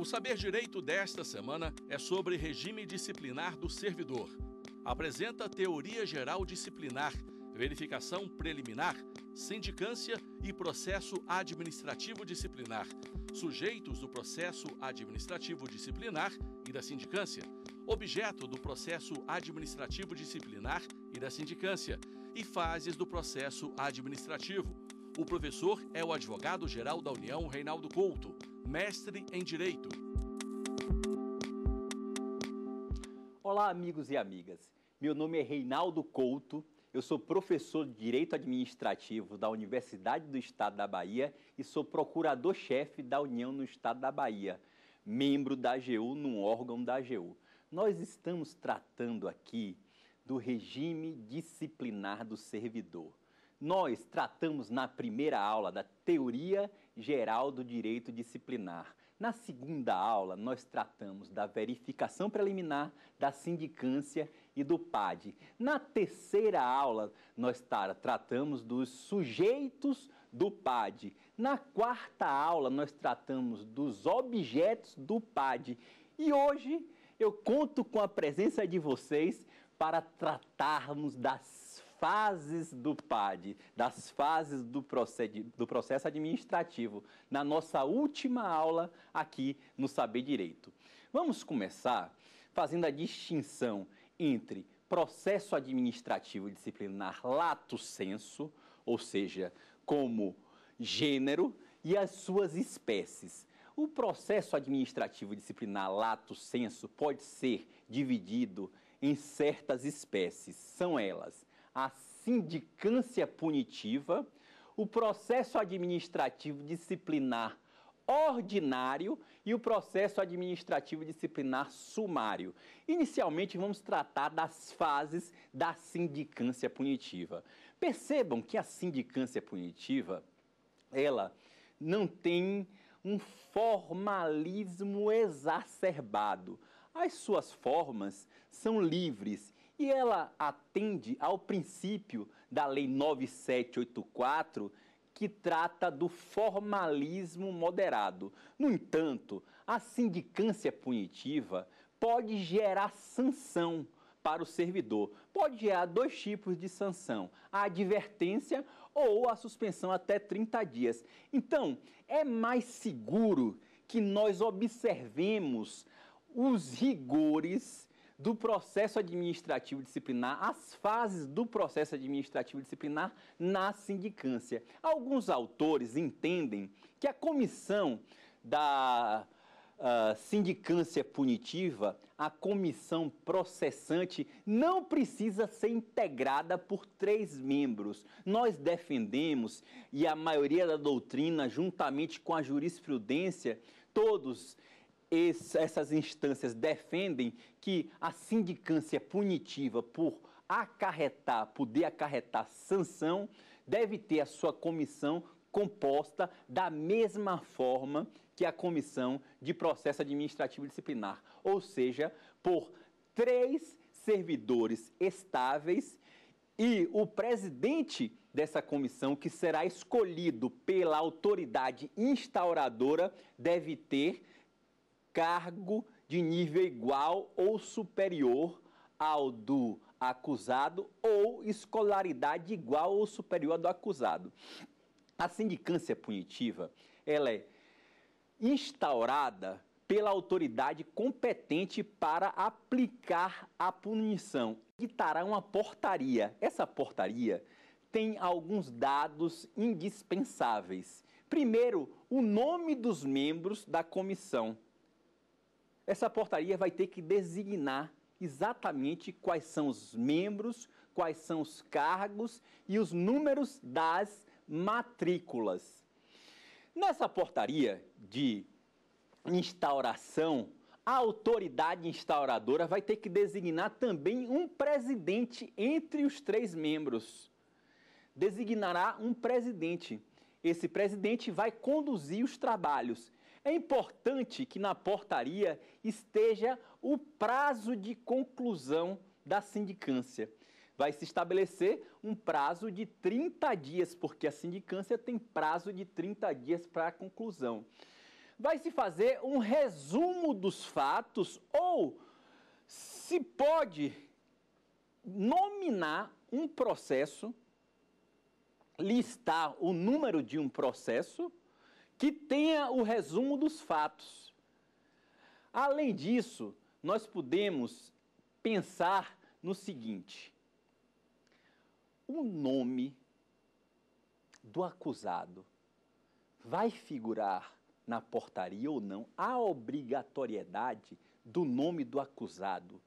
O saber direito desta semana é sobre regime disciplinar do servidor. Apresenta teoria geral disciplinar, verificação preliminar, sindicância e processo administrativo disciplinar, sujeitos do processo administrativo disciplinar e da sindicância, objeto do processo administrativo disciplinar e da sindicância, e fases do processo administrativo. O professor é o advogado-geral da União, Reinaldo Couto mestre em Direito. Olá, amigos e amigas. Meu nome é Reinaldo Couto, eu sou professor de Direito Administrativo da Universidade do Estado da Bahia e sou procurador-chefe da União no Estado da Bahia, membro da AGU num órgão da AGU. Nós estamos tratando aqui do regime disciplinar do servidor. Nós tratamos na primeira aula da teoria Geral do Direito Disciplinar. Na segunda aula, nós tratamos da verificação preliminar, da sindicância e do PAD. Na terceira aula, nós tratamos dos sujeitos do PAD. Na quarta aula, nós tratamos dos objetos do PAD. E hoje, eu conto com a presença de vocês para tratarmos da fases do PAD, das fases do, do processo administrativo, na nossa última aula aqui no Saber Direito. Vamos começar fazendo a distinção entre processo administrativo disciplinar lato senso, ou seja, como gênero, e as suas espécies. O processo administrativo disciplinar lato senso pode ser dividido em certas espécies. São elas a sindicância punitiva, o processo administrativo disciplinar ordinário e o processo administrativo disciplinar sumário. Inicialmente, vamos tratar das fases da sindicância punitiva. Percebam que a sindicância punitiva, ela não tem um formalismo exacerbado. As suas formas são livres e ela atende ao princípio da Lei 9784, que trata do formalismo moderado. No entanto, a sindicância punitiva pode gerar sanção para o servidor. Pode gerar dois tipos de sanção: a advertência ou a suspensão até 30 dias. Então, é mais seguro que nós observemos os rigores do processo administrativo disciplinar, as fases do processo administrativo disciplinar na sindicância. Alguns autores entendem que a comissão da uh, sindicância punitiva, a comissão processante, não precisa ser integrada por três membros. Nós defendemos, e a maioria da doutrina, juntamente com a jurisprudência, todos essas instâncias defendem que a sindicância punitiva por acarretar, poder acarretar sanção, deve ter a sua comissão composta da mesma forma que a comissão de processo administrativo disciplinar, ou seja, por três servidores estáveis e o presidente dessa comissão, que será escolhido pela autoridade instauradora, deve ter cargo de nível igual ou superior ao do acusado ou escolaridade igual ou superior ao do acusado. A sindicância punitiva, ela é instaurada pela autoridade competente para aplicar a punição. Ditará uma portaria. Essa portaria tem alguns dados indispensáveis. Primeiro, o nome dos membros da comissão essa portaria vai ter que designar exatamente quais são os membros, quais são os cargos e os números das matrículas. Nessa portaria de instauração, a autoridade instauradora vai ter que designar também um presidente entre os três membros. Designará um presidente. Esse presidente vai conduzir os trabalhos é importante que na portaria esteja o prazo de conclusão da sindicância. Vai se estabelecer um prazo de 30 dias, porque a sindicância tem prazo de 30 dias para a conclusão. Vai se fazer um resumo dos fatos ou se pode nominar um processo, listar o número de um processo que tenha o resumo dos fatos. Além disso, nós podemos pensar no seguinte: o nome do acusado vai figurar na portaria ou não a obrigatoriedade do nome do acusado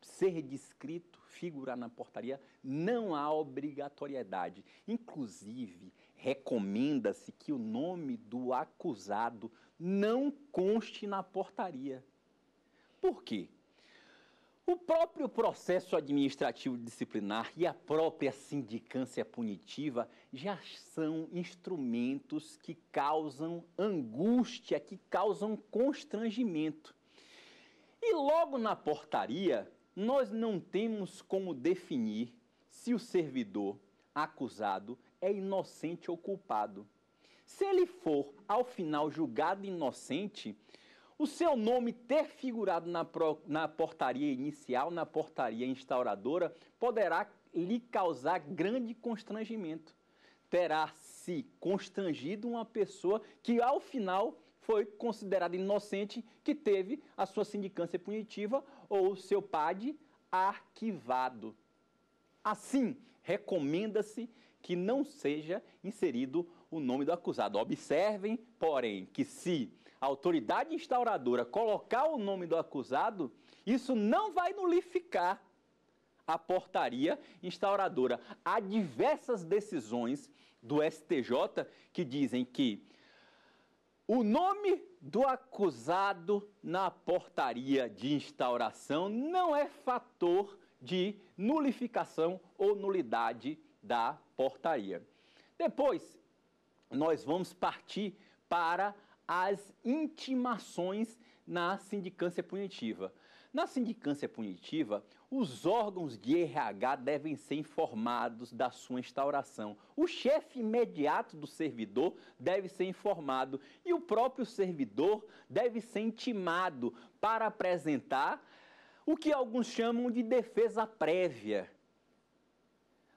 ser descrito, figurar na portaria, não há obrigatoriedade. Inclusive, recomenda-se que o nome do acusado não conste na portaria. Por quê? O próprio processo administrativo disciplinar e a própria sindicância punitiva já são instrumentos que causam angústia, que causam constrangimento. E logo na portaria, nós não temos como definir se o servidor acusado é inocente ou culpado. Se ele for, ao final, julgado inocente, o seu nome ter figurado na, pro, na portaria inicial, na portaria instauradora, poderá lhe causar grande constrangimento. Terá se constrangido uma pessoa que, ao final, foi considerada inocente, que teve a sua sindicância punitiva ou o seu PAD arquivado. Assim, recomenda-se que não seja inserido o nome do acusado. Observem, porém, que se a autoridade instauradora colocar o nome do acusado, isso não vai nulificar a portaria instauradora. Há diversas decisões do STJ que dizem que o nome do acusado na portaria de instauração não é fator de nulificação ou nulidade da portaria. Depois, nós vamos partir para as intimações na sindicância punitiva. Na sindicância punitiva, os órgãos de RH devem ser informados da sua instauração. O chefe imediato do servidor deve ser informado e o próprio servidor deve ser intimado para apresentar o que alguns chamam de defesa prévia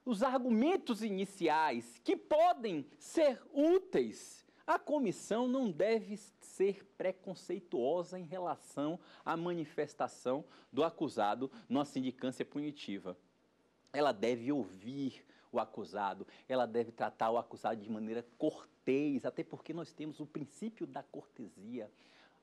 os argumentos iniciais que podem ser úteis, a comissão não deve ser preconceituosa em relação à manifestação do acusado numa sindicância punitiva. Ela deve ouvir o acusado, ela deve tratar o acusado de maneira cortês, até porque nós temos o princípio da cortesia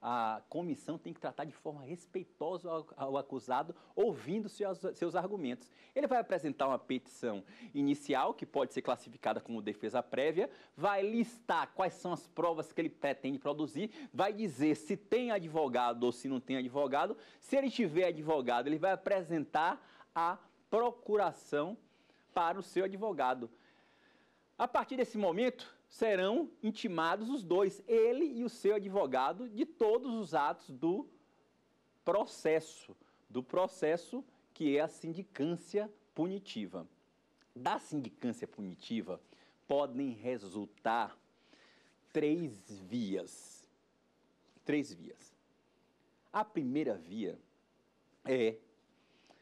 a comissão tem que tratar de forma respeitosa ao, ao acusado, ouvindo seus, seus argumentos. Ele vai apresentar uma petição inicial, que pode ser classificada como defesa prévia, vai listar quais são as provas que ele pretende produzir, vai dizer se tem advogado ou se não tem advogado. Se ele tiver advogado, ele vai apresentar a procuração para o seu advogado. A partir desse momento, serão intimados os dois, ele e o seu advogado, de todos os atos do processo, do processo que é a sindicância punitiva. Da sindicância punitiva podem resultar três vias. Três vias. A primeira via é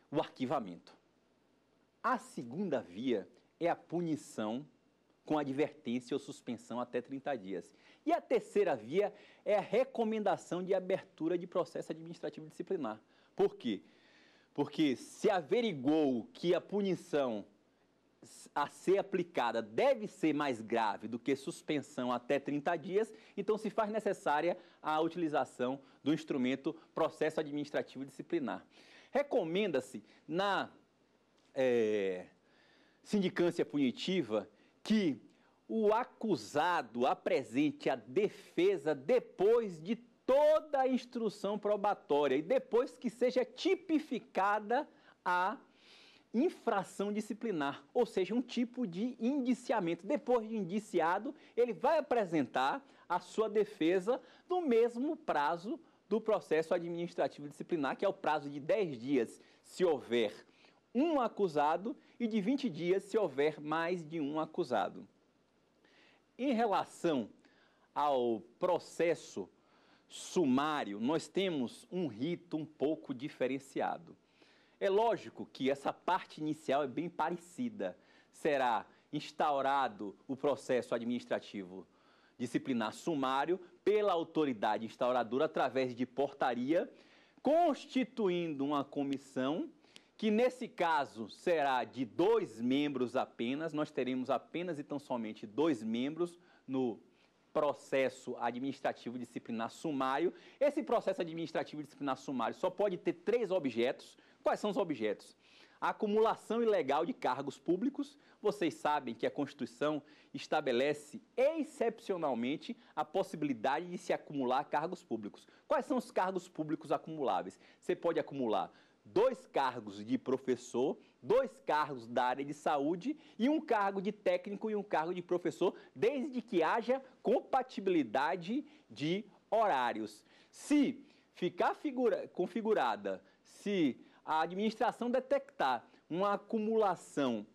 o arquivamento. A segunda via é a punição com advertência ou suspensão até 30 dias. E a terceira via é a recomendação de abertura de processo administrativo disciplinar. Por quê? Porque se averigou que a punição a ser aplicada deve ser mais grave do que suspensão até 30 dias, então se faz necessária a utilização do instrumento processo administrativo disciplinar. Recomenda-se na é, sindicância punitiva que o acusado apresente a defesa depois de toda a instrução probatória e depois que seja tipificada a infração disciplinar, ou seja, um tipo de indiciamento. Depois de indiciado, ele vai apresentar a sua defesa no mesmo prazo do processo administrativo disciplinar, que é o prazo de 10 dias, se houver um acusado e de 20 dias se houver mais de um acusado. Em relação ao processo sumário, nós temos um rito um pouco diferenciado. É lógico que essa parte inicial é bem parecida. Será instaurado o processo administrativo disciplinar sumário pela autoridade instauradora através de portaria, constituindo uma comissão que nesse caso será de dois membros apenas, nós teremos apenas e tão somente dois membros no processo administrativo disciplinar sumário. Esse processo administrativo disciplinar sumário só pode ter três objetos. Quais são os objetos? A acumulação ilegal de cargos públicos. Vocês sabem que a Constituição estabelece excepcionalmente a possibilidade de se acumular cargos públicos. Quais são os cargos públicos acumuláveis? Você pode acumular dois cargos de professor, dois cargos da área de saúde e um cargo de técnico e um cargo de professor, desde que haja compatibilidade de horários. Se ficar figura, configurada, se a administração detectar uma acumulação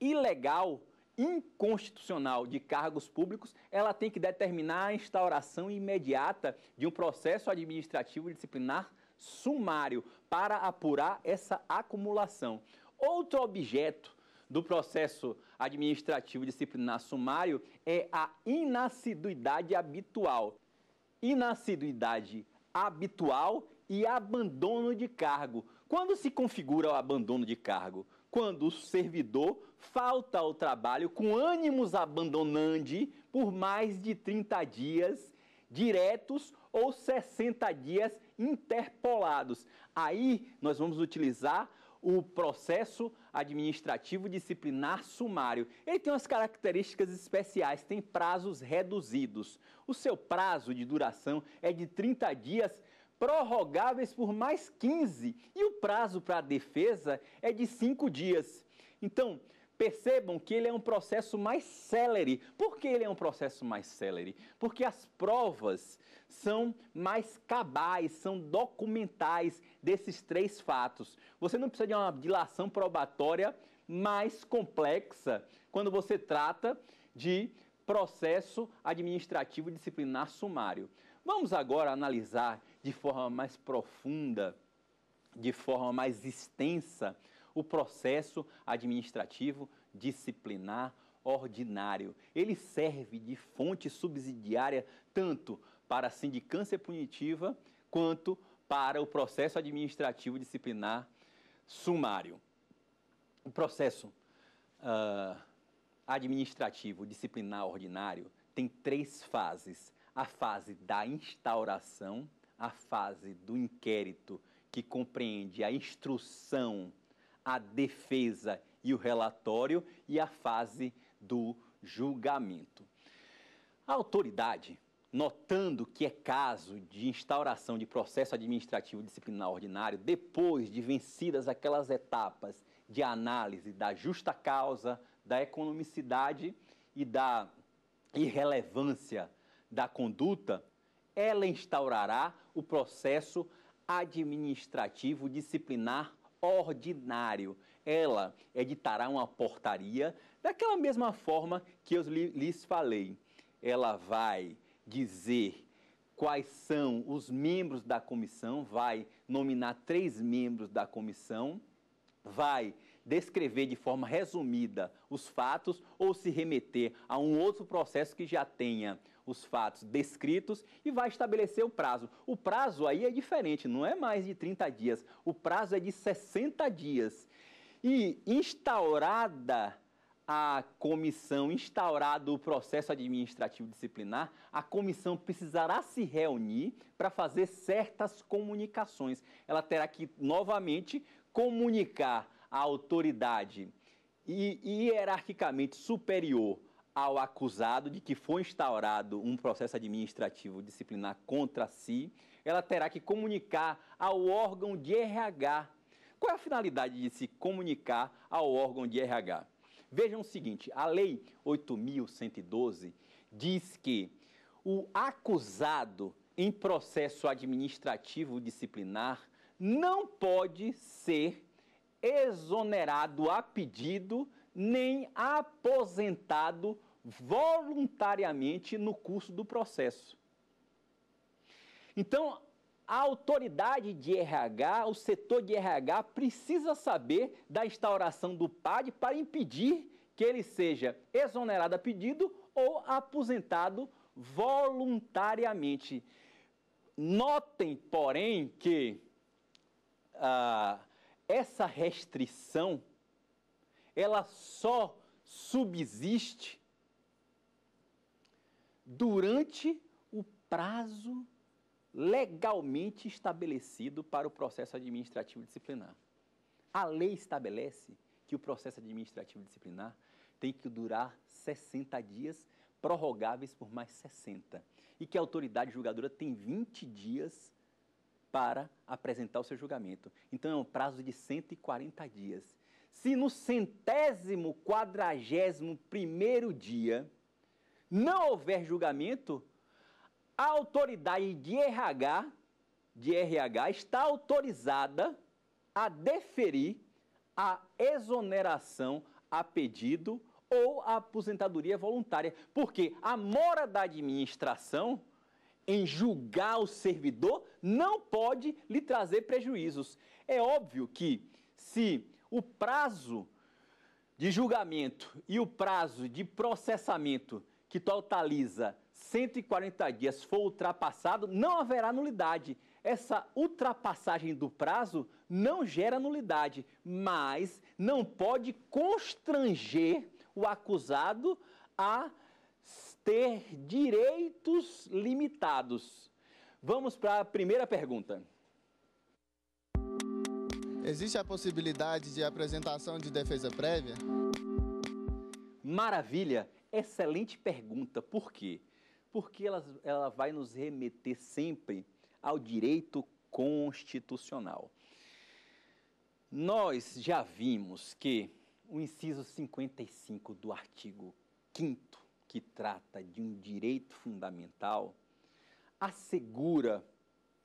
ilegal, inconstitucional de cargos públicos, ela tem que determinar a instauração imediata de um processo administrativo disciplinar sumário para apurar essa acumulação. Outro objeto do processo administrativo disciplinar sumário é a inassiduidade habitual. Inassiduidade habitual e abandono de cargo. Quando se configura o abandono de cargo? Quando o servidor falta ao trabalho com ânimos abandonandi por mais de 30 dias diretos ou 60 dias interpolados. Aí nós vamos utilizar o processo administrativo disciplinar sumário. Ele tem umas características especiais, tem prazos reduzidos. O seu prazo de duração é de 30 dias prorrogáveis por mais 15 e o prazo para a defesa é de 5 dias. Então, Percebam que ele é um processo mais célere. Por que ele é um processo mais célere? Porque as provas são mais cabais, são documentais desses três fatos. Você não precisa de uma dilação probatória mais complexa quando você trata de processo administrativo disciplinar sumário. Vamos agora analisar de forma mais profunda, de forma mais extensa, o processo administrativo disciplinar ordinário. Ele serve de fonte subsidiária tanto para a sindicância punitiva quanto para o processo administrativo disciplinar sumário. O processo uh, administrativo disciplinar ordinário tem três fases: a fase da instauração, a fase do inquérito, que compreende a instrução a defesa e o relatório e a fase do julgamento. A autoridade, notando que é caso de instauração de processo administrativo disciplinar ordinário, depois de vencidas aquelas etapas de análise da justa causa, da economicidade e da irrelevância da conduta, ela instaurará o processo administrativo disciplinar ordinário. Ela editará uma portaria daquela mesma forma que eu lhes falei. Ela vai dizer quais são os membros da comissão, vai nominar três membros da comissão, vai descrever de forma resumida os fatos ou se remeter a um outro processo que já tenha os fatos descritos e vai estabelecer o prazo. O prazo aí é diferente, não é mais de 30 dias, o prazo é de 60 dias. E instaurada a comissão, instaurado o processo administrativo disciplinar, a comissão precisará se reunir para fazer certas comunicações. Ela terá que novamente comunicar à autoridade e hierarquicamente superior ao acusado de que foi instaurado um processo administrativo disciplinar contra si, ela terá que comunicar ao órgão de RH. Qual é a finalidade de se comunicar ao órgão de RH? Vejam o seguinte: a Lei 8.112 diz que o acusado em processo administrativo disciplinar não pode ser exonerado a pedido nem aposentado voluntariamente no curso do processo. Então, a autoridade de RH, o setor de RH, precisa saber da instauração do PAD para impedir que ele seja exonerado a pedido ou aposentado voluntariamente. Notem, porém, que ah, essa restrição ela só subsiste durante o prazo legalmente estabelecido para o processo administrativo disciplinar. A lei estabelece que o processo administrativo disciplinar tem que durar 60 dias, prorrogáveis por mais 60, e que a autoridade julgadora tem 20 dias para apresentar o seu julgamento. Então é um prazo de 140 dias. Se no centésimo, quadragésimo primeiro dia não houver julgamento, a autoridade de RH, de RH está autorizada a deferir a exoneração a pedido ou a aposentadoria voluntária, porque a mora da administração em julgar o servidor não pode lhe trazer prejuízos. É óbvio que se o prazo de julgamento e o prazo de processamento que totaliza 140 dias for ultrapassado, não haverá nulidade. Essa ultrapassagem do prazo não gera nulidade, mas não pode constranger o acusado a ter direitos limitados. Vamos para a primeira pergunta. Existe a possibilidade de apresentação de defesa prévia? Maravilha! Excelente pergunta. Por quê? Porque ela, ela vai nos remeter sempre ao direito constitucional. Nós já vimos que o inciso 55 do artigo 5 que trata de um direito fundamental, assegura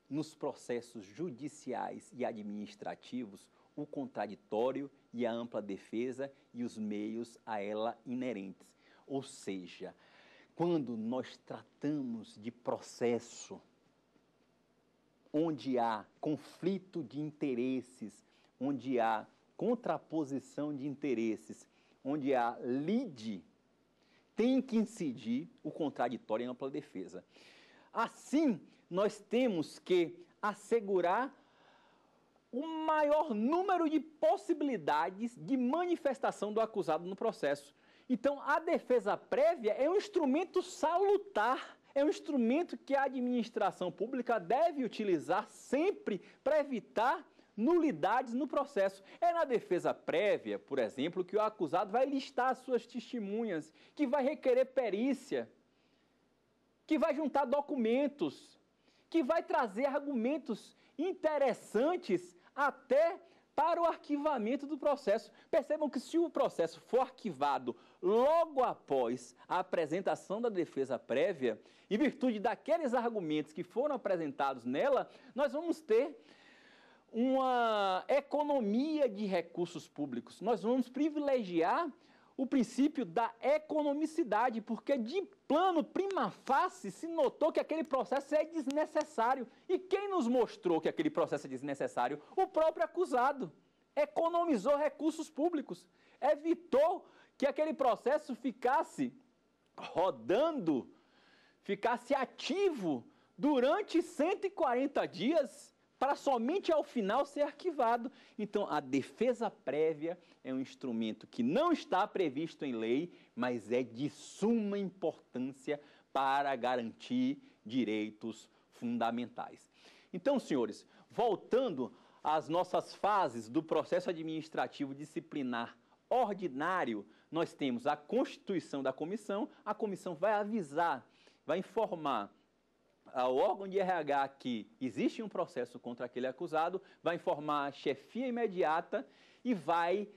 nos processos judiciais e administrativos o contraditório e a ampla defesa e os meios a ela inerentes. Ou seja, quando nós tratamos de processo onde há conflito de interesses, onde há contraposição de interesses, onde há lide, tem que incidir o contraditório em ampla defesa. Assim, nós temos que assegurar o maior número de possibilidades de manifestação do acusado no processo. Então, a defesa prévia é um instrumento salutar, é um instrumento que a administração pública deve utilizar sempre para evitar nulidades no processo. É na defesa prévia, por exemplo, que o acusado vai listar suas testemunhas, que vai requerer perícia, que vai juntar documentos, que vai trazer argumentos interessantes até para o arquivamento do processo. Percebam que se o processo for arquivado logo após a apresentação da defesa prévia, em virtude daqueles argumentos que foram apresentados nela, nós vamos ter uma economia de recursos públicos. Nós vamos privilegiar o princípio da economicidade, porque de plano prima facie se notou que aquele processo é desnecessário. E quem nos mostrou que aquele processo é desnecessário? O próprio acusado. Economizou recursos públicos, evitou que aquele processo ficasse rodando, ficasse ativo durante 140 dias para somente ao final ser arquivado. Então, a defesa prévia é um instrumento que não está previsto em lei, mas é de suma importância para garantir direitos fundamentais. Então, senhores, voltando às nossas fases do processo administrativo disciplinar ordinário, nós temos a constituição da comissão, a comissão vai avisar, vai informar ao órgão de RH que existe um processo contra aquele acusado, vai informar a chefia imediata e vai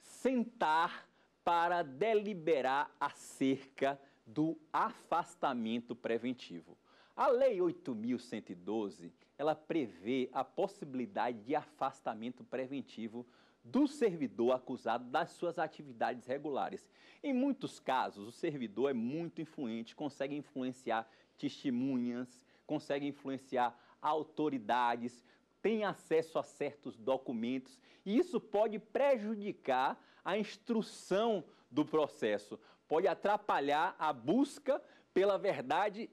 sentar para deliberar acerca do afastamento preventivo. A Lei 8112, ela prevê a possibilidade de afastamento preventivo do servidor acusado das suas atividades regulares. Em muitos casos, o servidor é muito influente, consegue influenciar testemunhas, consegue influenciar autoridades, tem acesso a certos documentos e isso pode prejudicar a instrução do processo, pode atrapalhar a busca pela verdade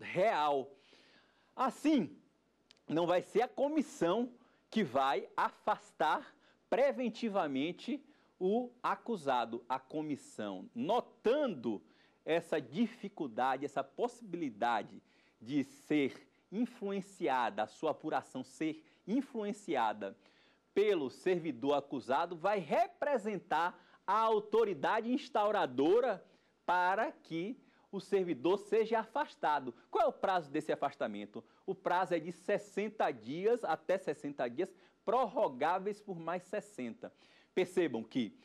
real. Assim, não vai ser a comissão que vai afastar preventivamente o acusado, a comissão, notando essa dificuldade, essa possibilidade de ser influenciada, a sua apuração ser influenciada pelo servidor acusado, vai representar a autoridade instauradora para que o servidor seja afastado. Qual é o prazo desse afastamento? O prazo é de 60 dias até 60 dias, prorrogáveis por mais 60. Percebam que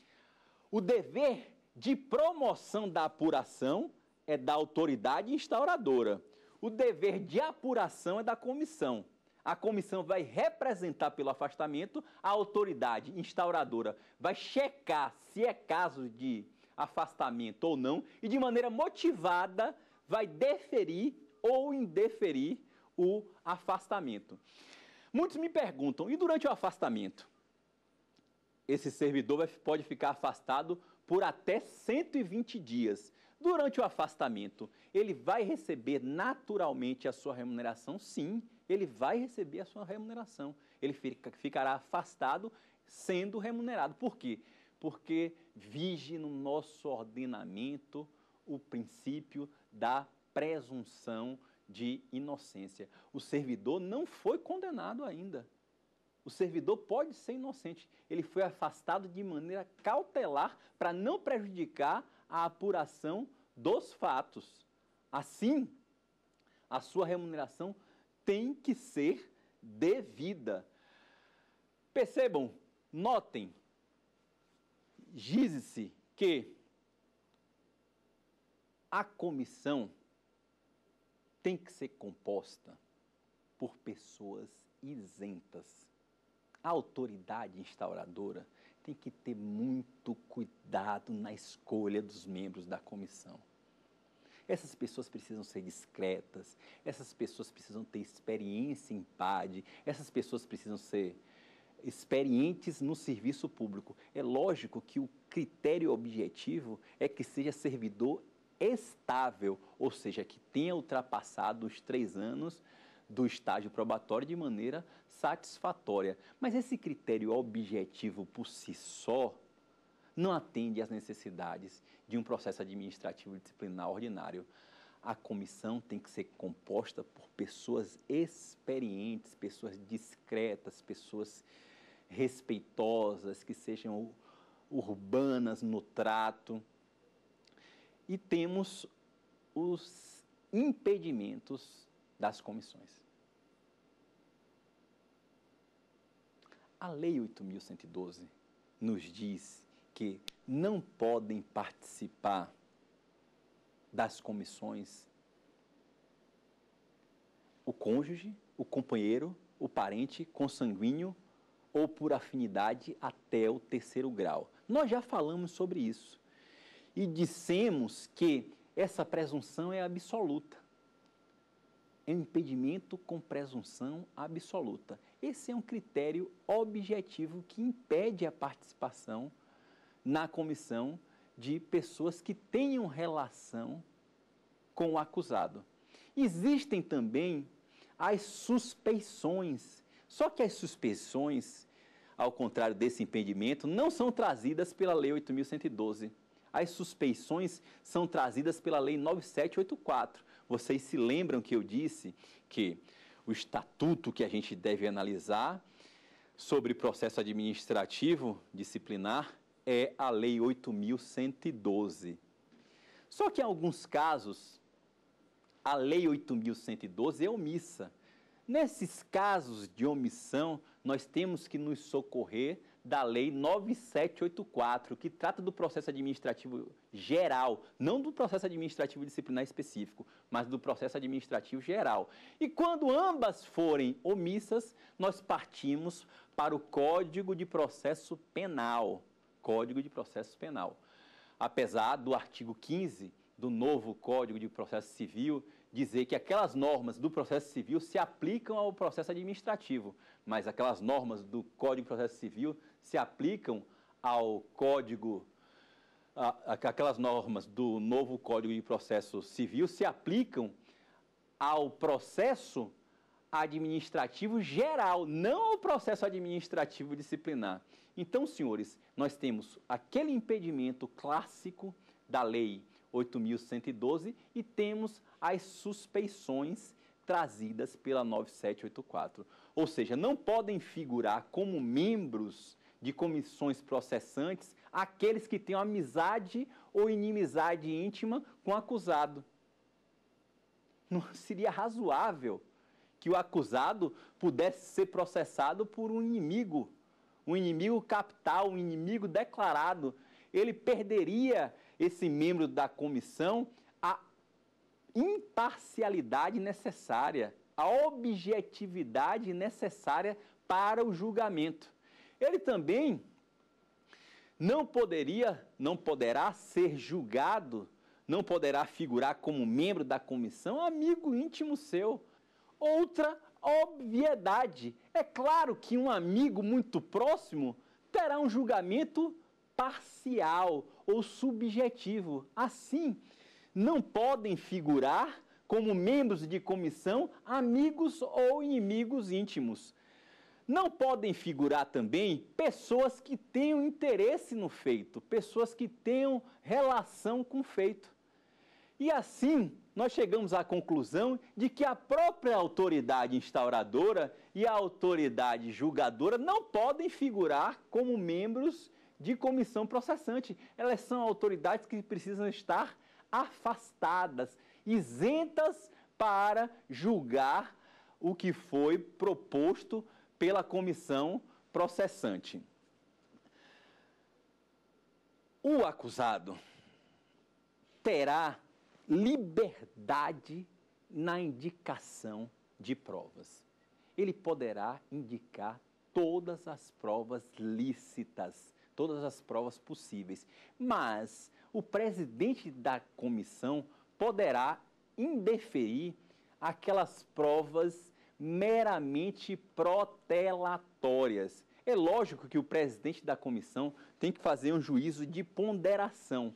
o dever de promoção da apuração é da autoridade instauradora. O dever de apuração é da comissão. A comissão vai representar pelo afastamento, a autoridade instauradora vai checar se é caso de afastamento ou não e, de maneira motivada, vai deferir ou indeferir o afastamento. Muitos me perguntam: e durante o afastamento? Esse servidor pode ficar afastado por até 120 dias. Durante o afastamento, ele vai receber naturalmente a sua remuneração? Sim, ele vai receber a sua remuneração. Ele fica, ficará afastado sendo remunerado. Por quê? Porque vige no nosso ordenamento o princípio da presunção de inocência. O servidor não foi condenado ainda o servidor pode ser inocente. Ele foi afastado de maneira cautelar para não prejudicar a apuração dos fatos. Assim, a sua remuneração tem que ser devida. Percebam, notem, diz-se que a comissão tem que ser composta por pessoas isentas a autoridade instauradora tem que ter muito cuidado na escolha dos membros da comissão. Essas pessoas precisam ser discretas, essas pessoas precisam ter experiência em PAD, essas pessoas precisam ser experientes no serviço público. É lógico que o critério objetivo é que seja servidor estável, ou seja, que tenha ultrapassado os três anos do estágio probatório de maneira satisfatória. Mas esse critério objetivo por si só não atende às necessidades de um processo administrativo disciplinar ordinário. A comissão tem que ser composta por pessoas experientes, pessoas discretas, pessoas respeitosas, que sejam urbanas no trato. E temos os impedimentos das comissões. A Lei 8.112 nos diz que não podem participar das comissões o cônjuge, o companheiro, o parente consanguíneo ou por afinidade até o terceiro grau. Nós já falamos sobre isso e dissemos que essa presunção é absoluta é um impedimento com presunção absoluta. Esse é um critério objetivo que impede a participação na comissão de pessoas que tenham relação com o acusado. Existem também as suspeições, só que as suspeições, ao contrário desse impedimento, não são trazidas pela Lei 8112. As suspeições são trazidas pela Lei 9784 vocês se lembram que eu disse que o estatuto que a gente deve analisar sobre processo administrativo disciplinar é a Lei 8.112. Só que em alguns casos, a Lei 8.112 é omissa. Nesses casos de omissão, nós temos que nos socorrer da Lei 9784, que trata do processo administrativo geral, não do processo administrativo disciplinar específico, mas do processo administrativo geral. E quando ambas forem omissas, nós partimos para o Código de Processo Penal. Código de Processo Penal. Apesar do artigo 15 do novo Código de Processo Civil, dizer que aquelas normas do processo civil se aplicam ao processo administrativo, mas aquelas normas do Código de Processo Civil se aplicam ao Código a, aquelas normas do novo Código de Processo Civil se aplicam ao processo administrativo geral, não ao processo administrativo disciplinar. Então, senhores, nós temos aquele impedimento clássico da Lei 8.112 e temos as suspeições trazidas pela 9784. Ou seja, não podem figurar como membros de comissões processantes aqueles que tenham amizade ou inimizade íntima com o acusado. Não seria razoável que o acusado pudesse ser processado por um inimigo, um inimigo capital, um inimigo declarado. Ele perderia esse membro da comissão imparcialidade necessária, a objetividade necessária para o julgamento. Ele também não poderia, não poderá ser julgado, não poderá figurar como membro da comissão amigo íntimo seu. Outra obviedade. É claro que um amigo muito próximo terá um julgamento parcial ou subjetivo. Assim, não podem figurar como membros de comissão amigos ou inimigos íntimos. Não podem figurar também pessoas que tenham interesse no feito, pessoas que tenham relação com o feito. E assim, nós chegamos à conclusão de que a própria autoridade instauradora e a autoridade julgadora não podem figurar como membros de comissão processante. Elas são autoridades que precisam estar afastadas, isentas para julgar o que foi proposto pela comissão processante. O acusado terá liberdade na indicação de provas. Ele poderá indicar todas as provas lícitas, todas as provas possíveis, mas o presidente da comissão poderá indeferir aquelas provas meramente protelatórias. É lógico que o presidente da comissão tem que fazer um juízo de ponderação,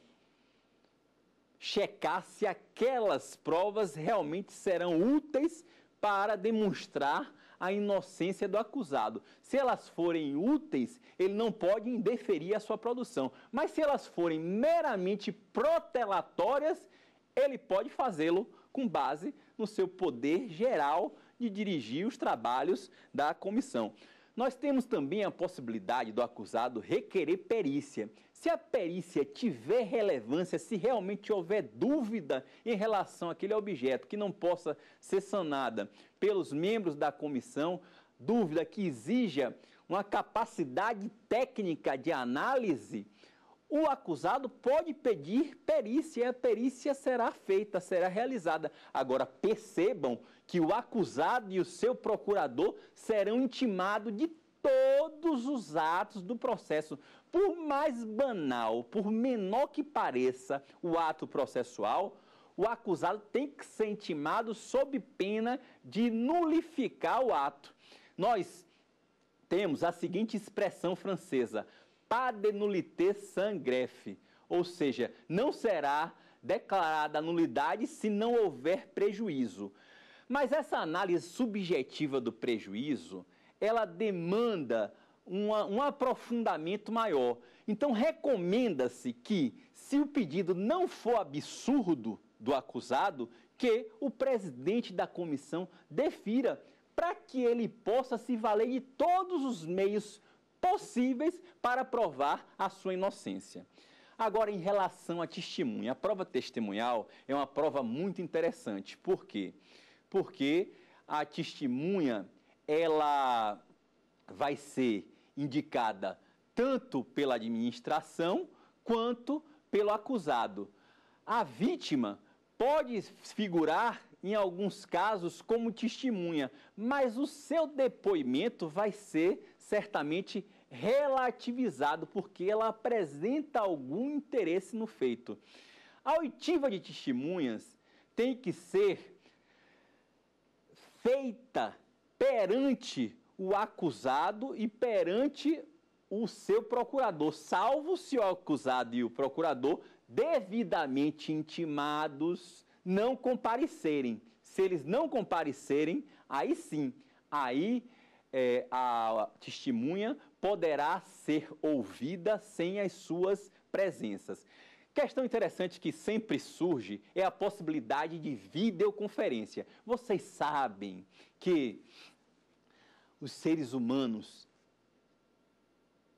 checar se aquelas provas realmente serão úteis para demonstrar a inocência do acusado. Se elas forem úteis, ele não pode indeferir a sua produção. Mas se elas forem meramente protelatórias, ele pode fazê-lo com base no seu poder geral de dirigir os trabalhos da comissão. Nós temos também a possibilidade do acusado requerer perícia. Se a perícia tiver relevância, se realmente houver dúvida em relação àquele objeto que não possa ser sanada pelos membros da comissão, dúvida que exija uma capacidade técnica de análise, o acusado pode pedir perícia e a perícia será feita, será realizada. Agora, percebam que o acusado e o seu procurador serão intimados de todos os atos do processo. Por mais banal, por menor que pareça o ato processual, o acusado tem que ser intimado sob pena de nulificar o ato. Nós temos a seguinte expressão francesa: padenulité sangrefe, ou seja, não será declarada a nulidade se não houver prejuízo. Mas essa análise subjetiva do prejuízo, ela demanda uma, um aprofundamento maior. Então, recomenda-se que, se o pedido não for absurdo do acusado, que o presidente da comissão defira para que ele possa se valer de todos os meios possíveis para provar a sua inocência. Agora, em relação à testemunha, a prova testemunhal é uma prova muito interessante, porque porque a testemunha ela vai ser indicada tanto pela administração quanto pelo acusado. A vítima pode figurar em alguns casos como testemunha, mas o seu depoimento vai ser certamente relativizado porque ela apresenta algum interesse no feito. A oitiva de testemunhas tem que ser feita perante o acusado e perante o seu procurador, salvo se o acusado e o procurador, devidamente intimados, não comparecerem. Se eles não comparecerem, aí sim, aí é, a testemunha poderá ser ouvida sem as suas presenças. Questão interessante que sempre surge é a possibilidade de videoconferência. Vocês sabem que os seres humanos,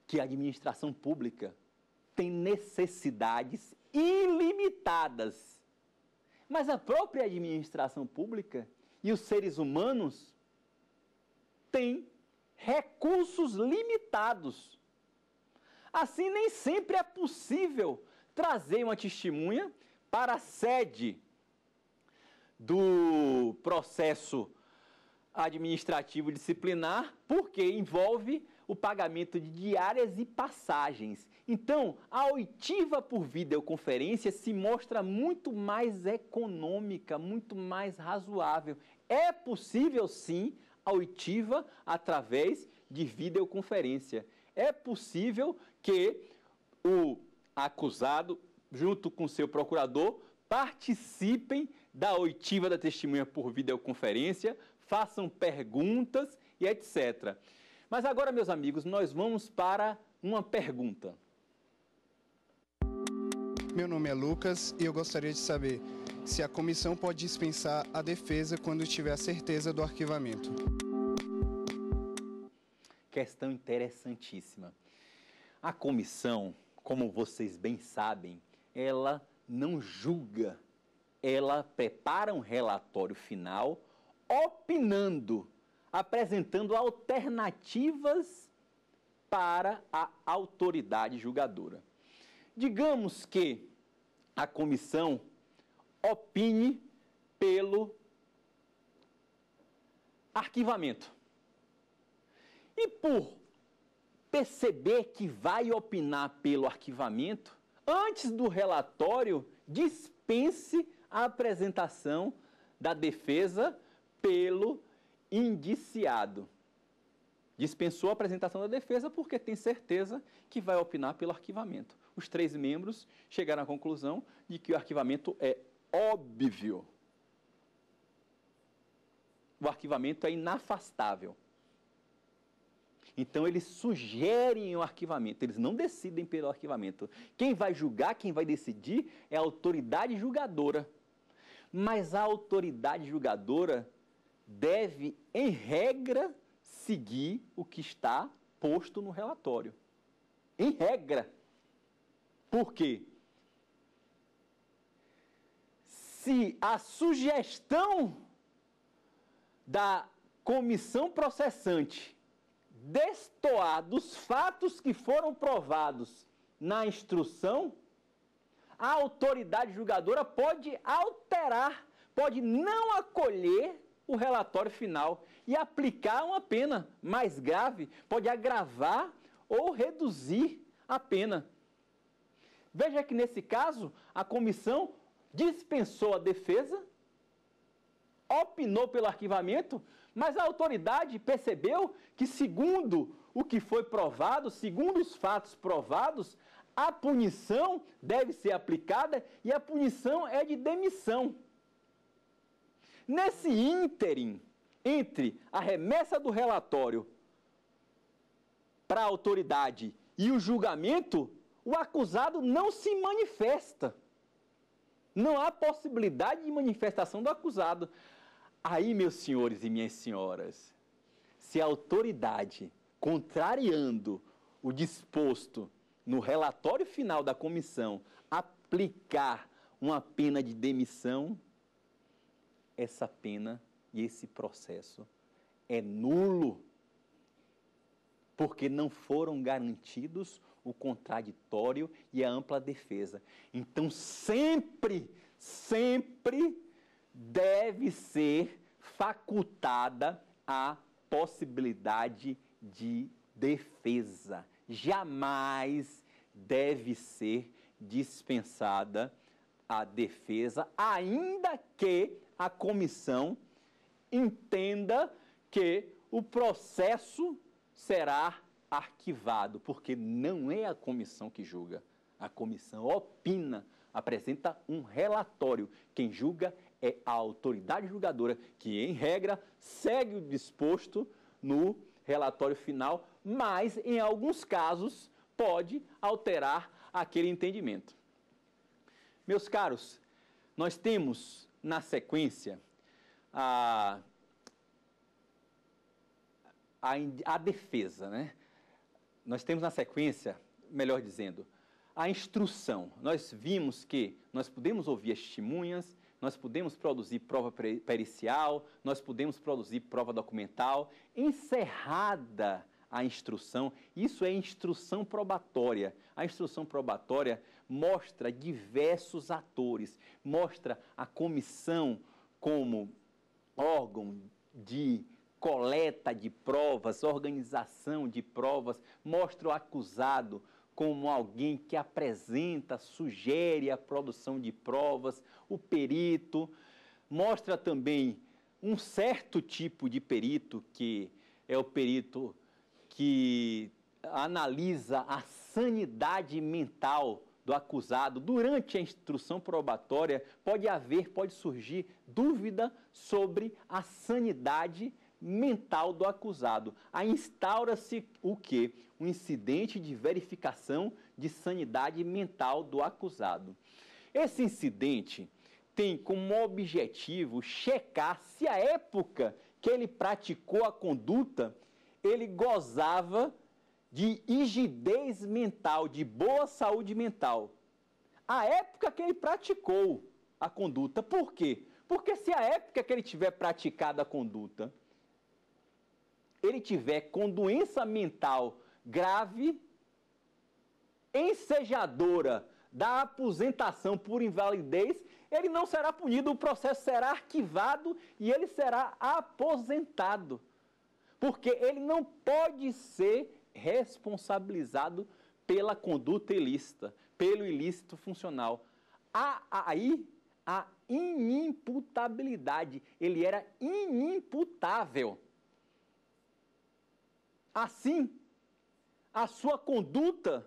que a administração pública tem necessidades ilimitadas. Mas a própria administração pública e os seres humanos têm recursos limitados. Assim, nem sempre é possível trazei uma testemunha para a sede do processo administrativo disciplinar, porque envolve o pagamento de diárias e passagens. Então, a oitiva por videoconferência se mostra muito mais econômica, muito mais razoável. É possível, sim, a oitiva através de videoconferência. É possível que o acusado, junto com seu procurador, participem da oitiva da testemunha por videoconferência, façam perguntas e etc. Mas agora, meus amigos, nós vamos para uma pergunta. Meu nome é Lucas e eu gostaria de saber se a comissão pode dispensar a defesa quando tiver a certeza do arquivamento. Questão interessantíssima. A comissão como vocês bem sabem, ela não julga, ela prepara um relatório final opinando, apresentando alternativas para a autoridade julgadora. Digamos que a comissão opine pelo arquivamento. E por perceber que vai opinar pelo arquivamento, antes do relatório, dispense a apresentação da defesa pelo indiciado. Dispensou a apresentação da defesa porque tem certeza que vai opinar pelo arquivamento. Os três membros chegaram à conclusão de que o arquivamento é óbvio. O arquivamento é inafastável. Então eles sugerem o arquivamento, eles não decidem pelo arquivamento. Quem vai julgar, quem vai decidir é a autoridade julgadora. Mas a autoridade julgadora deve, em regra, seguir o que está posto no relatório. Em regra. Por quê? Se a sugestão da comissão processante destoar dos fatos que foram provados na instrução, a autoridade julgadora pode alterar, pode não acolher o relatório final e aplicar uma pena mais grave, pode agravar ou reduzir a pena. Veja que nesse caso, a comissão dispensou a defesa, opinou pelo arquivamento, mas a autoridade percebeu que, segundo o que foi provado, segundo os fatos provados, a punição deve ser aplicada e a punição é de demissão. Nesse ínterim entre a remessa do relatório para a autoridade e o julgamento, o acusado não se manifesta. Não há possibilidade de manifestação do acusado. Aí, meus senhores e minhas senhoras, se a autoridade, contrariando o disposto no relatório final da comissão, aplicar uma pena de demissão, essa pena e esse processo é nulo, porque não foram garantidos o contraditório e a ampla defesa. Então, sempre, sempre deve ser facultada a possibilidade de defesa. Jamais deve ser dispensada a defesa, ainda que a comissão entenda que o processo será arquivado, porque não é a comissão que julga. A comissão opina, apresenta um relatório. Quem julga é a autoridade julgadora que, em regra, segue o disposto no relatório final, mas, em alguns casos, pode alterar aquele entendimento. Meus caros, nós temos na sequência a, a, a, defesa, né? Nós temos na sequência, melhor dizendo, a instrução. Nós vimos que nós podemos ouvir as testemunhas nós podemos produzir prova pericial, nós podemos produzir prova documental. Encerrada a instrução, isso é instrução probatória. A instrução probatória mostra diversos atores, mostra a comissão como órgão de coleta de provas, organização de provas, mostra o acusado, como alguém que apresenta, sugere a produção de provas, o perito, mostra também um certo tipo de perito, que é o perito que analisa a sanidade mental do acusado durante a instrução probatória, pode haver, pode surgir dúvida sobre a sanidade mental mental do acusado. Aí instaura-se o quê? Um incidente de verificação de sanidade mental do acusado. Esse incidente tem como objetivo checar se a época que ele praticou a conduta, ele gozava de rigidez mental, de boa saúde mental. A época que ele praticou a conduta. Por quê? Porque se a época que ele tiver praticado a conduta ele tiver com doença mental grave, ensejadora da aposentação por invalidez, ele não será punido, o processo será arquivado e ele será aposentado. Porque ele não pode ser responsabilizado pela conduta ilícita, pelo ilícito funcional. Há aí a inimputabilidade. Ele era inimputável. Assim, a sua conduta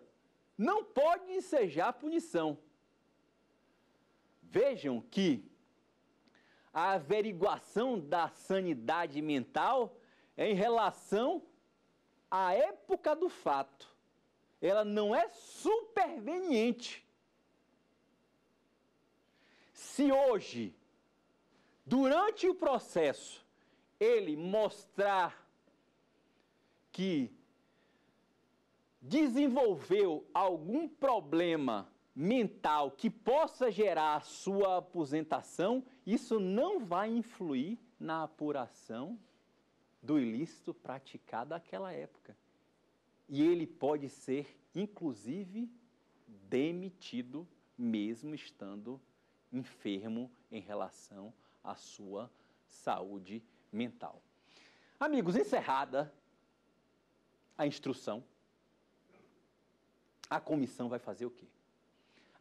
não pode ensejar punição. Vejam que a averiguação da sanidade mental é em relação à época do fato. Ela não é superveniente. Se hoje, durante o processo, ele mostrar que desenvolveu algum problema mental que possa gerar a sua aposentação, isso não vai influir na apuração do ilícito praticado naquela época. E ele pode ser, inclusive, demitido, mesmo estando enfermo em relação à sua saúde mental. Amigos, encerrada a instrução, a comissão vai fazer o quê?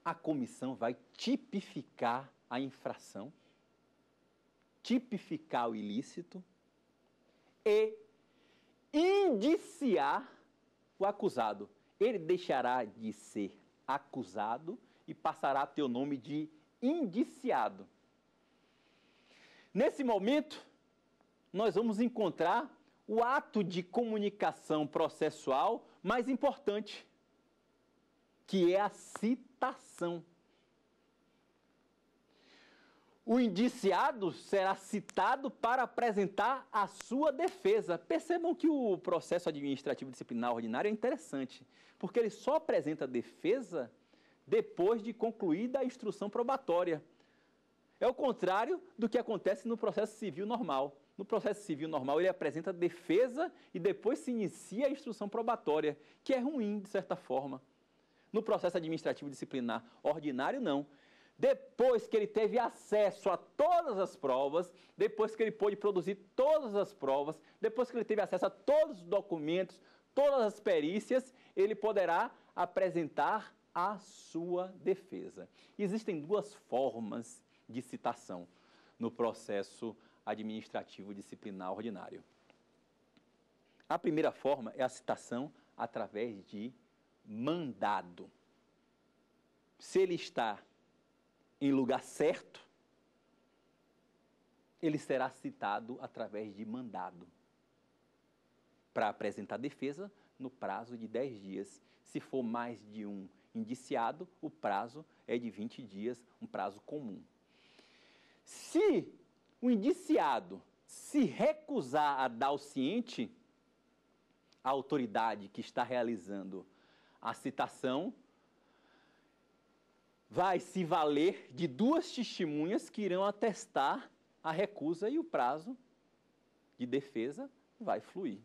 A comissão vai tipificar a infração, tipificar o ilícito e indiciar o acusado. Ele deixará de ser acusado e passará a ter o nome de indiciado. Nesse momento, nós vamos encontrar o ato de comunicação processual mais importante, que é a citação. O indiciado será citado para apresentar a sua defesa. Percebam que o processo administrativo disciplinar ordinário é interessante, porque ele só apresenta defesa depois de concluída a instrução probatória. É o contrário do que acontece no processo civil normal. No processo civil normal, ele apresenta defesa e depois se inicia a instrução probatória, que é ruim, de certa forma. No processo administrativo disciplinar ordinário, não. Depois que ele teve acesso a todas as provas, depois que ele pôde produzir todas as provas, depois que ele teve acesso a todos os documentos, todas as perícias, ele poderá apresentar a sua defesa. Existem duas formas de citação no processo administrativo disciplinar ordinário. A primeira forma é a citação através de mandado. Se ele está em lugar certo, ele será citado através de mandado para apresentar defesa no prazo de 10 dias. Se for mais de um indiciado, o prazo é de 20 dias, um prazo comum. Se o indiciado se recusar a dar o ciente, a autoridade que está realizando a citação vai se valer de duas testemunhas que irão atestar a recusa e o prazo de defesa vai fluir.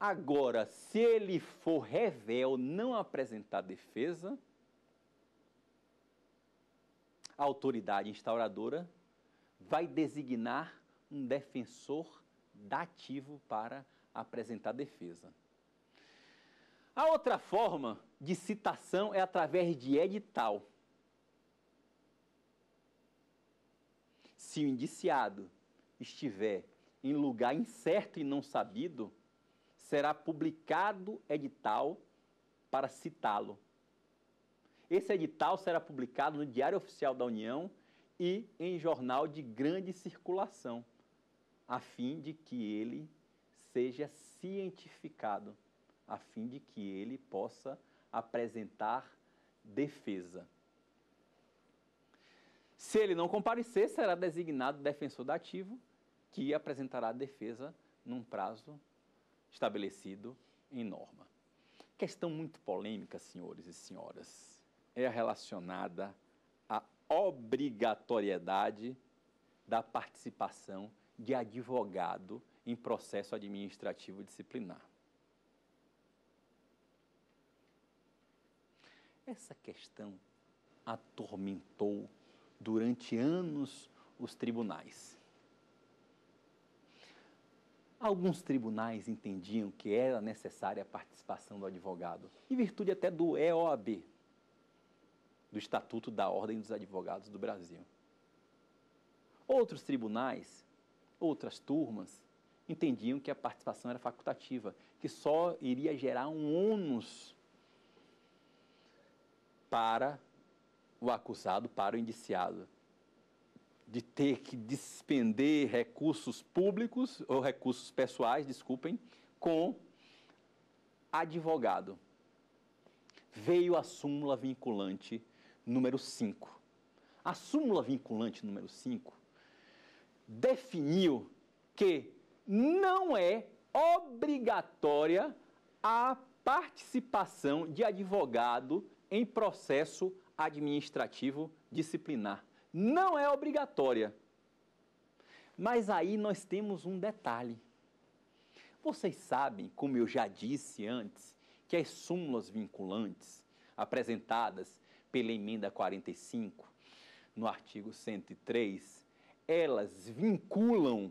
Agora, se ele for revel não apresentar defesa, a autoridade instauradora vai designar um defensor dativo para apresentar defesa. A outra forma de citação é através de edital. Se o indiciado estiver em lugar incerto e não sabido, será publicado edital para citá-lo. Esse edital será publicado no Diário Oficial da União e em jornal de grande circulação, a fim de que ele seja cientificado, a fim de que ele possa apresentar defesa. Se ele não comparecer, será designado defensor da ativo, que apresentará a defesa num prazo estabelecido em norma. Questão muito polêmica, senhores e senhoras é relacionada à obrigatoriedade da participação de advogado em processo administrativo disciplinar. Essa questão atormentou durante anos os tribunais. Alguns tribunais entendiam que era necessária a participação do advogado, em virtude até do EOAB, do Estatuto da Ordem dos Advogados do Brasil. Outros tribunais, outras turmas, entendiam que a participação era facultativa, que só iria gerar um ônus para o acusado, para o indiciado, de ter que despender recursos públicos ou recursos pessoais, desculpem, com advogado. Veio a súmula vinculante número 5. A súmula vinculante número 5 definiu que não é obrigatória a participação de advogado em processo administrativo disciplinar. Não é obrigatória. Mas aí nós temos um detalhe. Vocês sabem, como eu já disse antes, que as súmulas vinculantes apresentadas pela emenda 45, no artigo 103, elas vinculam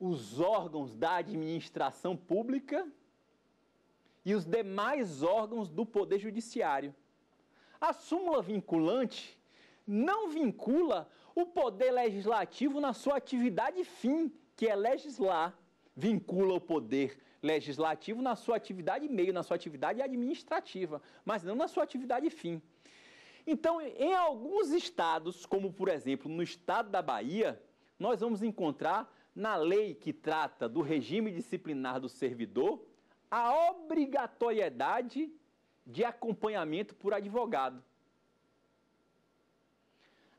os órgãos da administração pública e os demais órgãos do Poder Judiciário. A súmula vinculante não vincula o Poder Legislativo na sua atividade fim, que é legislar. Vincula o Poder Legislativo na sua atividade meio, na sua atividade administrativa, mas não na sua atividade fim. Então, em alguns estados, como por exemplo no estado da Bahia, nós vamos encontrar na lei que trata do regime disciplinar do servidor a obrigatoriedade de acompanhamento por advogado.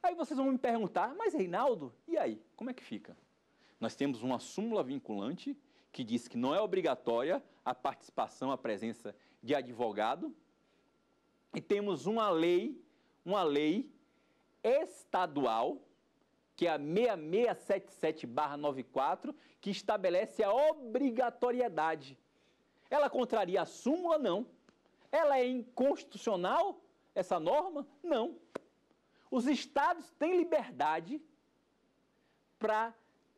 Aí vocês vão me perguntar, mas Reinaldo, e aí? Como é que fica? Nós temos uma súmula vinculante que diz que não é obrigatória a participação, a presença de advogado, e temos uma lei uma lei estadual, que é a 6677-94, que estabelece a obrigatoriedade. Ela contraria a súmula? Não. Ela é inconstitucional, essa norma? Não. Os estados têm liberdade para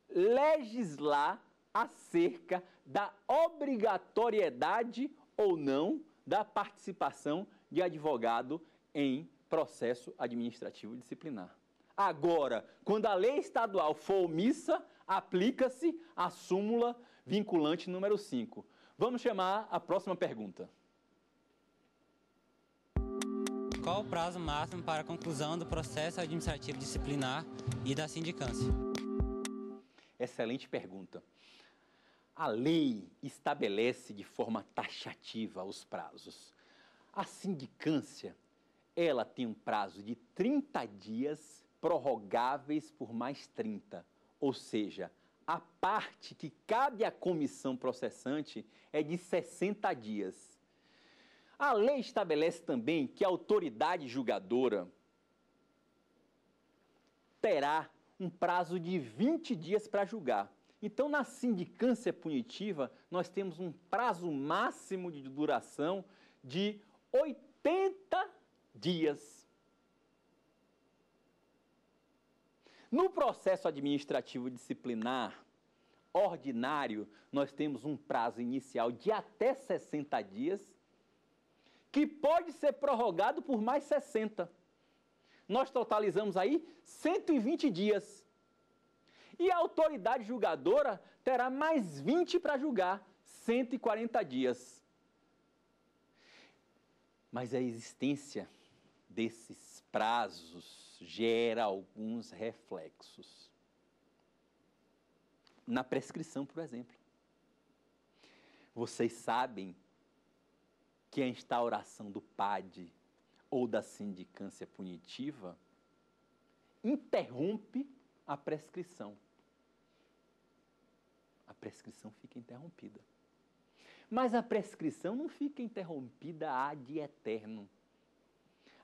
legislar acerca da obrigatoriedade ou não da participação de advogado em processo administrativo disciplinar. Agora, quando a lei estadual for omissa, aplica-se a súmula vinculante número 5. Vamos chamar a próxima pergunta. Qual o prazo máximo para a conclusão do processo administrativo disciplinar e da sindicância? Excelente pergunta. A lei estabelece de forma taxativa os prazos. A sindicância ela tem um prazo de 30 dias prorrogáveis por mais 30, ou seja, a parte que cabe à comissão processante é de 60 dias. A lei estabelece também que a autoridade julgadora terá um prazo de 20 dias para julgar. Então, na sindicância punitiva, nós temos um prazo máximo de duração de 80 dias. No processo administrativo disciplinar ordinário, nós temos um prazo inicial de até 60 dias, que pode ser prorrogado por mais 60. Nós totalizamos aí 120 dias. E a autoridade julgadora terá mais 20 para julgar, 140 dias. Mas a existência desses prazos gera alguns reflexos. Na prescrição, por exemplo. Vocês sabem que a instauração do PAD ou da sindicância punitiva interrompe a prescrição. A prescrição fica interrompida. Mas a prescrição não fica interrompida ad eterno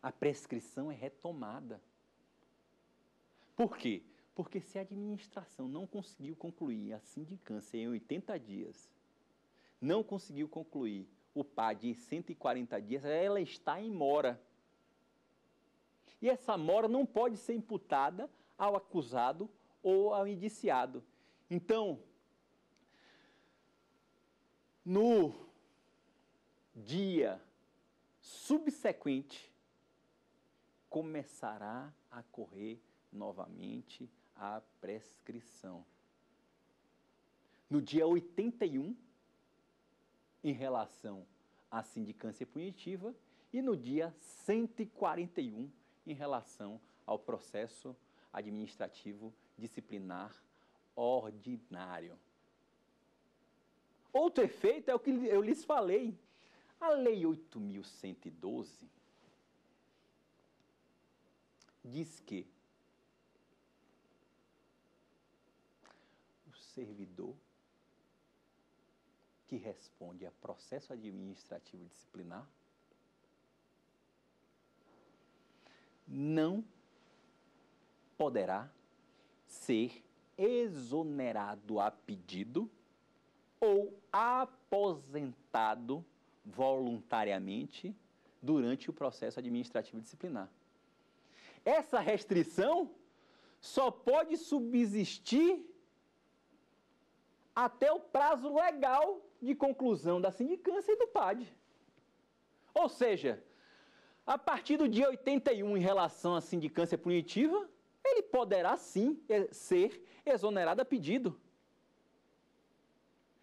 a prescrição é retomada. Por quê? Porque se a administração não conseguiu concluir a sindicância em 80 dias, não conseguiu concluir o PAD em 140 dias, ela está em mora. E essa mora não pode ser imputada ao acusado ou ao indiciado. Então, no dia subsequente começará a correr novamente a prescrição. No dia 81, em relação à sindicância punitiva, e no dia 141, em relação ao processo administrativo disciplinar ordinário. Outro efeito é o que eu lhes falei. A Lei 8.112 diz que o servidor que responde a processo administrativo disciplinar não poderá ser exonerado a pedido ou aposentado voluntariamente durante o processo administrativo disciplinar. Essa restrição só pode subsistir até o prazo legal de conclusão da sindicância e do PAD. Ou seja, a partir do dia 81 em relação à sindicância punitiva, ele poderá sim é, ser exonerado a pedido.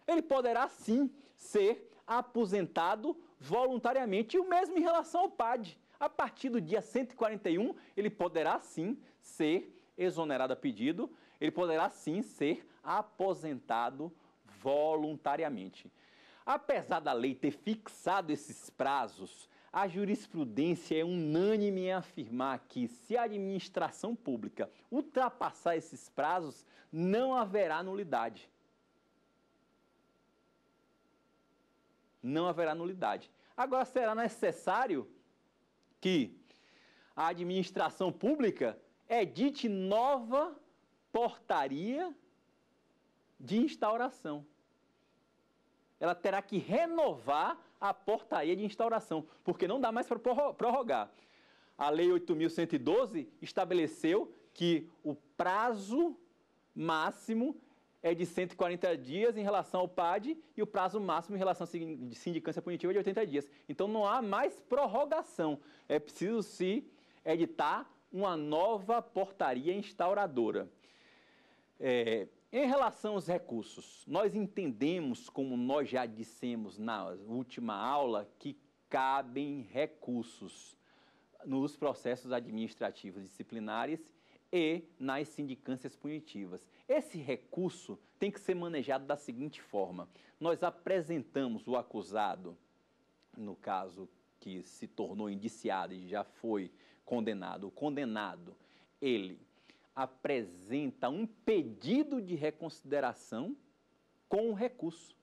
Ele poderá sim ser aposentado voluntariamente, e o mesmo em relação ao PAD a partir do dia 141, ele poderá sim ser exonerado a pedido, ele poderá sim ser aposentado voluntariamente. Apesar da lei ter fixado esses prazos, a jurisprudência é unânime em afirmar que, se a administração pública ultrapassar esses prazos, não haverá nulidade. Não haverá nulidade. Agora, será necessário que a administração pública é edite nova portaria de instauração. Ela terá que renovar a portaria de instauração, porque não dá mais para prorrogar. A Lei 8.112 estabeleceu que o prazo máximo é de 140 dias em relação ao PAD e o prazo máximo em relação à sindicância punitiva é de 80 dias. Então não há mais prorrogação. É preciso se editar uma nova portaria instauradora. É, em relação aos recursos, nós entendemos, como nós já dissemos na última aula, que cabem recursos nos processos administrativos disciplinares e nas sindicâncias punitivas. Esse recurso tem que ser manejado da seguinte forma: nós apresentamos o acusado, no caso que se tornou indiciado e já foi condenado, o condenado, ele apresenta um pedido de reconsideração com o recurso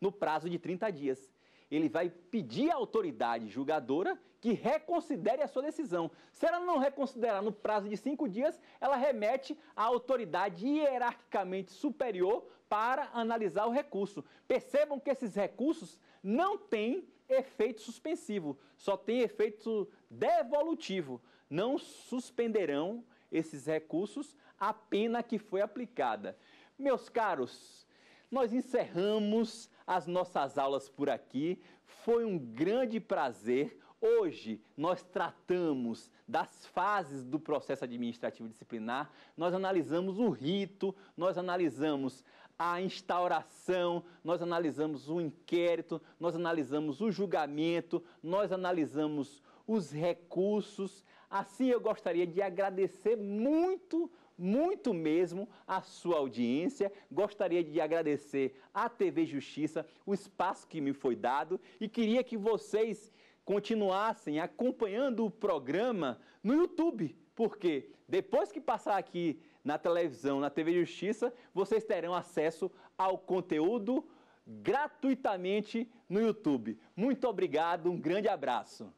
no prazo de 30 dias ele vai pedir à autoridade julgadora que reconsidere a sua decisão. Se ela não reconsiderar no prazo de cinco dias, ela remete à autoridade hierarquicamente superior para analisar o recurso. Percebam que esses recursos não têm efeito suspensivo, só tem efeito devolutivo. Não suspenderão esses recursos a pena que foi aplicada. Meus caros, nós encerramos as nossas aulas por aqui. Foi um grande prazer. Hoje nós tratamos das fases do processo administrativo disciplinar, nós analisamos o rito, nós analisamos a instauração, nós analisamos o inquérito, nós analisamos o julgamento, nós analisamos os recursos. Assim eu gostaria de agradecer muito muito mesmo a sua audiência. Gostaria de agradecer à TV Justiça o espaço que me foi dado e queria que vocês continuassem acompanhando o programa no YouTube, porque depois que passar aqui na televisão, na TV Justiça, vocês terão acesso ao conteúdo gratuitamente no YouTube. Muito obrigado, um grande abraço.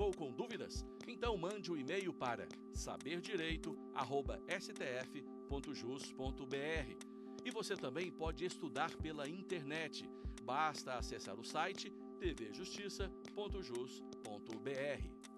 Ficou com dúvidas? Então mande o um e-mail para saberdireito@stf.jus.br. E você também pode estudar pela internet. Basta acessar o site tvjustiça.jus.br.